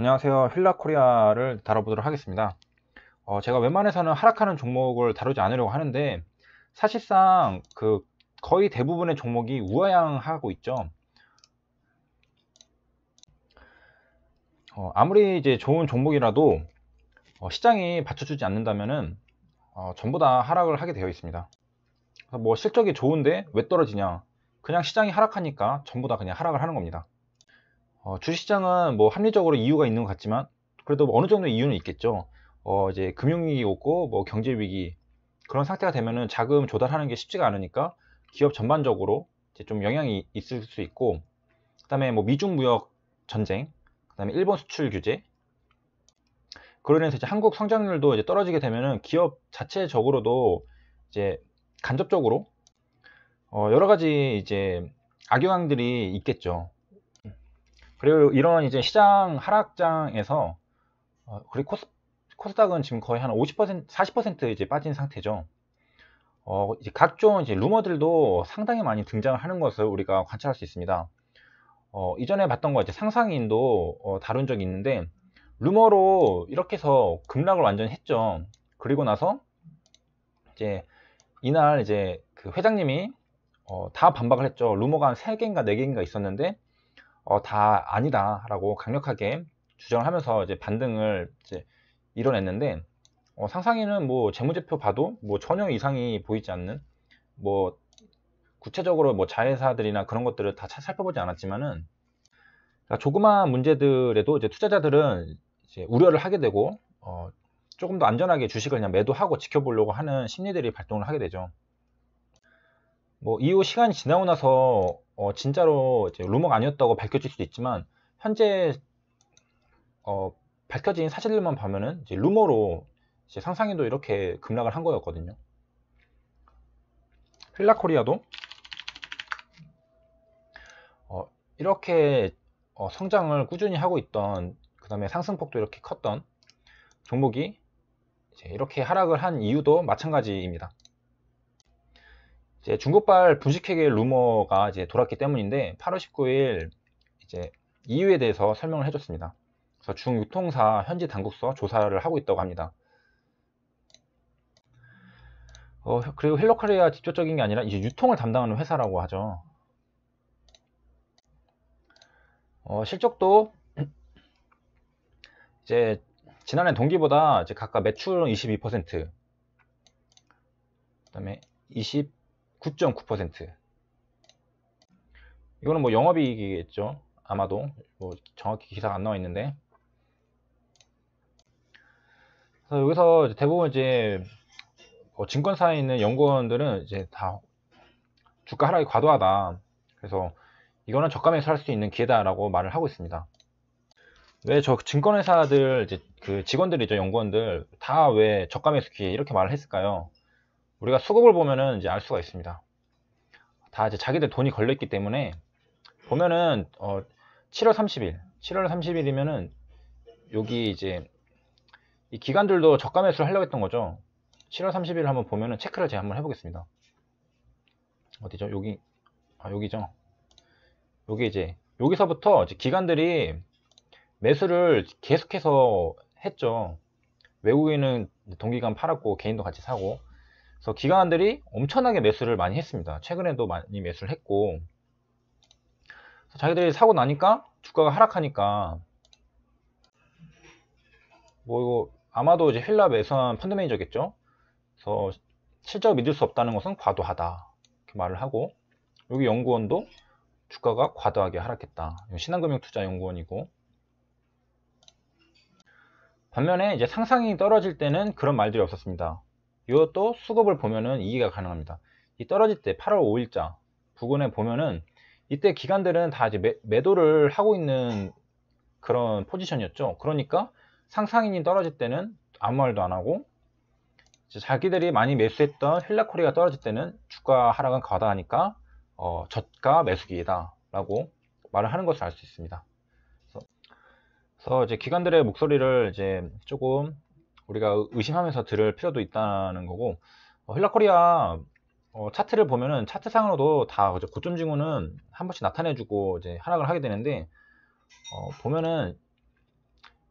안녕하세요 힐라코리아를 다뤄보도록 하겠습니다 어, 제가 웬만해서는 하락하는 종목을 다루지 않으려고 하는데 사실상 그 거의 대부분의 종목이 우아향하고 있죠 어, 아무리 이제 좋은 종목이라도 어, 시장이 받쳐주지 않는다면은 어, 전부 다 하락을 하게 되어 있습니다 뭐 실적이 좋은데 왜 떨어지냐 그냥 시장이 하락하니까 전부 다 그냥 하락을 하는 겁니다 어, 주식시장은 뭐 합리적으로 이유가 있는 것 같지만 그래도 뭐 어느 정도 이유는 있겠죠. 어, 이제 금융위기 오고 뭐 경제위기 그런 상태가 되면은 자금 조달하는 게 쉽지가 않으니까 기업 전반적으로 이제 좀 영향이 있을 수 있고 그다음에 뭐 미중 무역 전쟁, 그다음에 일본 수출 규제 그로 인서 이제 한국 성장률도 이제 떨어지게 되면은 기업 자체적으로도 이제 간접적으로 어 여러 가지 이제 악영향들이 있겠죠. 그리고 이런 이제 시장 하락장에서 어, 그리고 코스, 코스닥은 지금 거의 한 50% 40% 이제 빠진 상태죠. 어, 이제 각종 이제 루머들도 상당히 많이 등장을 하는 것을 우리가 관찰할 수 있습니다. 어, 이전에 봤던 거 이제 상상인도 어, 다룬 적이 있는데 루머로 이렇게 해서 급락을 완전히 했죠. 그리고 나서 이제 이날 이제 그 회장님이 어, 다 반박을 했죠. 루머가 한 3개인가 4개인가 있었는데 어, 다 아니다라고 강력하게 주장을 하면서 이제 반등을 이제 이뤄냈는데 어, 상상에는 뭐 재무제표 봐도 뭐 전혀 이상이 보이지 않는 뭐 구체적으로 뭐 자회사들이나 그런 것들을 다 살펴보지 않았지만은 그러니까 조그마한 문제들에도 이제 투자자들은 이제 우려를 하게 되고 어, 조금 더 안전하게 주식을 그냥 매도하고 지켜보려고 하는 심리들이 발동을 하게 되죠. 뭐 이후 시간이 지나고 나서 어 진짜로 루머가 아니었다고 밝혀질 수도 있지만 현재 어 밝혀진 사실들만 보면은 이제 루머로 이제 상상해도 이렇게 급락을 한 거였거든요. 필라코리아도 어 이렇게 어 성장을 꾸준히 하고 있던 그 다음에 상승폭도 이렇게 컸던 종목이 이렇게 하락을 한 이유도 마찬가지입니다. 이제 중국발 분식회계 루머가 이제 돌았기 때문인데 8월 19일 이제 이유에 대해서 설명을 해줬습니다. 그래서 중유통사 현지 당국서 조사를 하고 있다고 합니다. 어, 그리고 헬로카리아 직접적인 게 아니라 이제 유통을 담당하는 회사라고 하죠. 어, 실적도 이제 지난해 동기보다 이제 각각 매출은 22%, 그다음에 20 9.9% 이거는 뭐 영업이익이겠죠 아마도 뭐 정확히 기사가 안 나와 있는데 그래서 여기서 대부분 이제 뭐 증권사에 있는 연구원들은 이제 다 주가 하락이 과도하다 그래서 이거는 저가매수 할수 있는 기회다라고 말을 하고 있습니다 왜 저 증권회사들 이제 그 직원들이죠 연구원들 다 왜 저가매수 기회 이렇게 말을 했을까요 우리가 수급을 보면은 이제 알 수가 있습니다. 다 이제 자기들 돈이 걸려있기 때문에 보면은 어 7월 30일, 7월 30일이면은 여기 이제 이 기관들도 저가 매수를 하려고 했던 거죠. 7월 30일 한번 보면은 체크를 제가 한번 해보겠습니다. 어디죠? 여기 아 여기죠. 여기 이제 여기서부터 이제 기관들이 매수를 계속해서 했죠. 외국인은 동기간 팔았고 개인도 같이 사고 그래서 기관들이 엄청나게 매수를 많이 했습니다. 최근에도 많이 매수를 했고 자기들이 사고 나니까 주가가 하락하니까 뭐 이거 아마도 이제 헬라 매수한 펀드 매니저겠죠. 그래서 실적 믿을 수 없다는 것은 과도하다 이렇게 말을 하고 여기 연구원도 주가가 과도하게 하락했다. 신한금융투자연구원이고 반면에 이제 상상이 떨어질 때는 그런 말들이 없었습니다. 이것도 수급을 보면은 이해가 가능합니다. 이 떨어질 때 8월 5일자 부근에 보면은 이때 기관들은 다 이제 매, 도를 하고 있는 그런 포지션이었죠. 그러니까 상상인이 떨어질 때는 아무 말도 안 하고 자기들이 많이 매수했던 힐라코리가 떨어질 때는 주가 하락은 과다하니까 어, 저가 매수기이다 라고 말을 하는 것을 알 수 있습니다. 그래서, 그래서 이제 기관들의 목소리를 이제 조금 우리가 의심하면서 들을 필요도 있다는 거고 어, 힐라코리아 어, 차트를 보면은 차트상으로도 다 그죠 고점 징후는 한 번씩 나타내주고 이제 하락을 하게 되는데 어, 보면은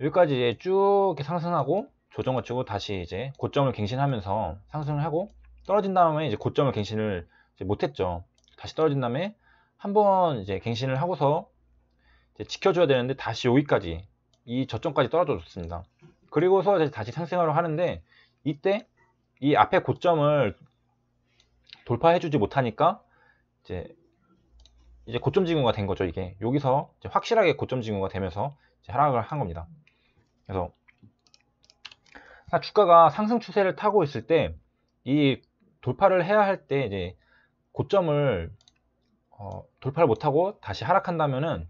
여기까지 이제 쭉 상승하고 조정을 치고 다시 이제 고점을 갱신하면서 상승을 하고 떨어진 다음에 이제 고점을 갱신을 못했죠. 다시 떨어진 다음에 한 번 이제 갱신을 하고서 이제 지켜줘야 되는데 다시 여기까지 이 저점까지 떨어져줬습니다 그리고서 다시 상승하러 하는데 이때 이 앞에 고점을 돌파해주지 못하니까 이제 이제 고점 징후가 된 거죠 이게 여기서 확실하게 고점 징후가 되면서 하락을 한 겁니다. 그래서 아, 주가가 상승 추세를 타고 있을 때 이 돌파를 해야 할 때 이제 고점을 어, 돌파를 못하고 다시 하락한다면은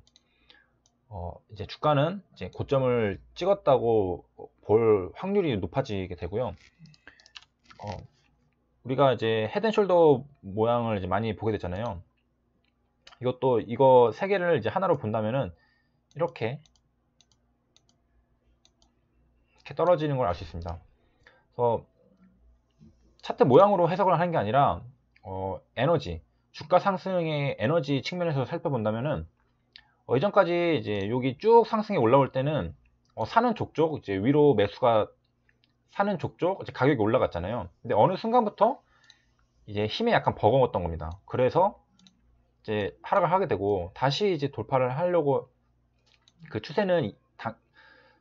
어, 이제 주가는 이제 고점을 찍었다고 볼 확률이 높아지게 되고요. 어, 우리가 이제 헤드앤숄더 모양을 이제 많이 보게 되잖아요. 이것도 이거 세 개를 이제 하나로 본다면은 이렇게 이렇게 떨어지는 걸 알 수 있습니다. 그래서 차트 모양으로 해석을 하는 게 아니라 어, 에너지 주가 상승의 에너지 측면에서 살펴본다면은 어, 이전까지 이제 여기 쭉 상승이 올라올 때는 어, 사는 족족 이제 위로 매수가 사는 족족 이제 가격이 올라갔잖아요. 근데 어느 순간부터 이제 힘에 약간 버거웠던 겁니다. 그래서 이제 하락을 하게 되고 다시 이제 돌파를 하려고 그 추세는 단,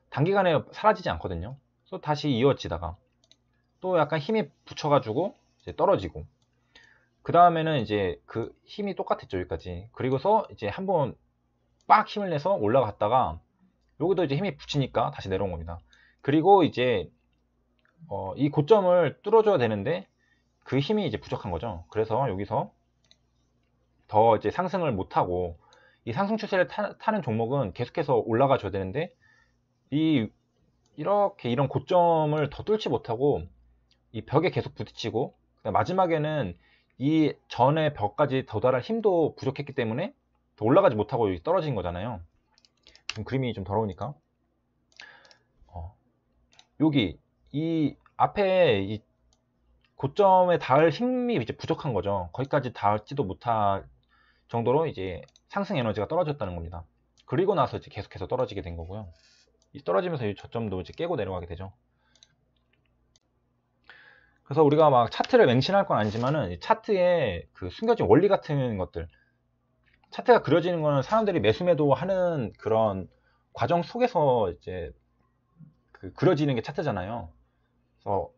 단기간에 사라지지 않거든요. 또 다시 이어지다가 또 약간 힘이 붙여가지고 떨어지고 그 다음에는 이제 그 힘이 똑같았죠 여기까지 그리고서 이제 한번 빡 힘을 내서 올라갔다가 여기도 이제 힘이 붙이니까 다시 내려온 겁니다. 그리고 이제 어, 이 고점을 뚫어줘야 되는데 그 힘이 이제 부족한 거죠. 그래서 여기서 더 이제 상승을 못하고 이 상승 추세를 타, 는 종목은 계속해서 올라가 줘야 되는데 이 이렇게 이런 고점을 더 뚫지 못하고 이 벽에 계속 부딪히고 마지막에는 이 전에 벽까지 도달할 힘도 부족했기 때문에 더 올라가지 못하고 떨어진 거잖아요. 좀 그림이 좀 더러우니까 어, 여기 이 앞에 이 고점에 닿을 힘이 이제 부족한 거죠. 거기까지 닿지도 못할 정도로 이제 상승 에너지가 떨어졌다는 겁니다. 그리고 나서 이제 계속해서 떨어지게 된 거고요. 이 떨어지면서 이 저점도 이제 깨고 내려가게 되죠. 그래서 우리가 막 차트를 맹신할 건 아니지만은 차트에 그 숨겨진 원리 같은 것들 차트가 그려지는 거는 사람들이 매수 매도 하는 그런 과정 속에서 이제 그 그려지는 게 차트잖아요. 그래서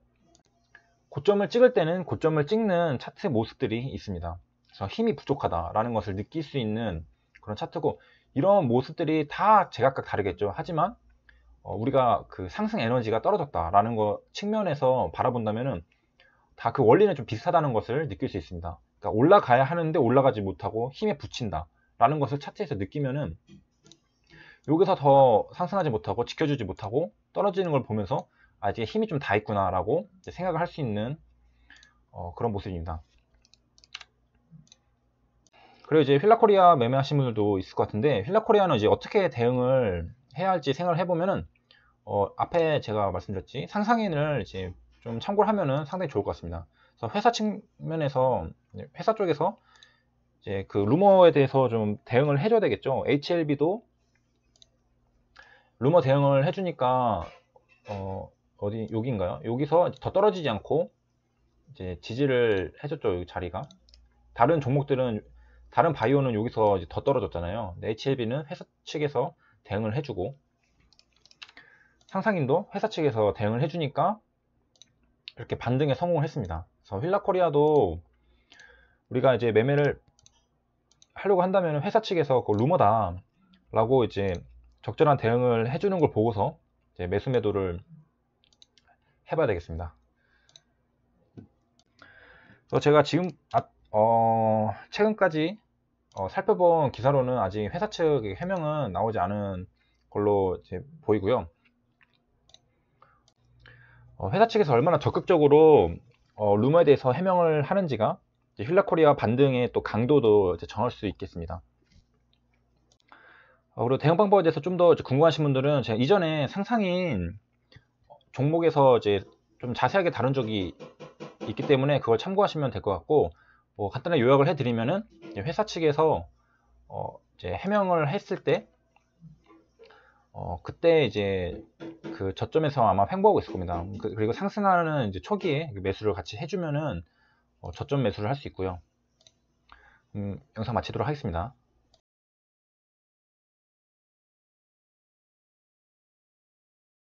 고점을 찍을 때는 고점을 찍는 차트 모습들이 있습니다. 그래서 힘이 부족하다라는 것을 느낄 수 있는 그런 차트고 이런 모습들이 다 제각각 다르겠죠. 하지만 어, 우리가 그 상승 에너지가 떨어졌다라는 거 측면에서 바라본다면은 다 그 원리는 좀 비슷하다는 것을 느낄 수 있습니다. 그러니까 올라가야 하는데 올라가지 못하고 힘에 붙인다라는 것을 차트에서 느끼면은 여기서 더 상승하지 못하고 지켜주지 못하고 떨어지는 걸 보면서 아직 힘이 좀 다 있구나라고 생각을 할 수 있는 어, 그런 모습입니다. 그리고 이제 휠라코리아 매매하신 분들도 있을 것 같은데 휠라코리아는 이제 어떻게 대응을 해야 할지 생각을 해보면은 어, 앞에 제가 말씀드렸지 상상인을 이제 좀 참고를 하면은 상당히 좋을 것 같습니다. 회사 측면에서 회사 쪽에서 이제 그 루머에 대해서 좀 대응을 해줘야 되겠죠. HLB도 루머 대응을 해주니까 어, 어디 여기인가요? 여기서 더 떨어지지 않고 이제 지지를 해줬죠. 여기 자리가 다른 종목들은 다른 바이오는 여기서 더 떨어졌잖아요. HLB는 회사 측에서 대응을 해주고 상상인도 회사 측에서 대응을 해주니까 이렇게 반등에 성공을 했습니다. 그래서 휠라코리아도 우리가 이제 매매를 하려고 한다면 회사 측에서 그 루머다 라고 이제 적절한 대응을 해주는 걸 보고서 이제 매수 매도를 해봐야 되겠습니다. 그래서 제가 지금 아, 어, 최근까지 어, 살펴본 기사로는 아직 회사 측의 해명은 나오지 않은 걸로 보이고요. 어, 회사 측에서 얼마나 적극적으로 어, 루머에 대해서 해명을 하는지가 힐라코리아 반등의 또 강도도 정할 수 있겠습니다. 어, 그리고 대응 방법에 대해서 좀 더 궁금하신 분들은 제가 이전에 상상인 종목에서 이제 좀 자세하게 다룬 적이 있기 때문에 그걸 참고하시면 될 것 같고 뭐간단한 요약을 해드리면은 회사 측에서 어, 이제 해명을 했을 때 어, 그때 이제 그 저점에서 아마 횡보하고 있을 겁니다. 그, 리고 상승하는 이제 초기에 그 매수를 같이 해주면은 어, 저점 매수를 할 수 있고요. 음, 영상 마치도록 하겠습니다.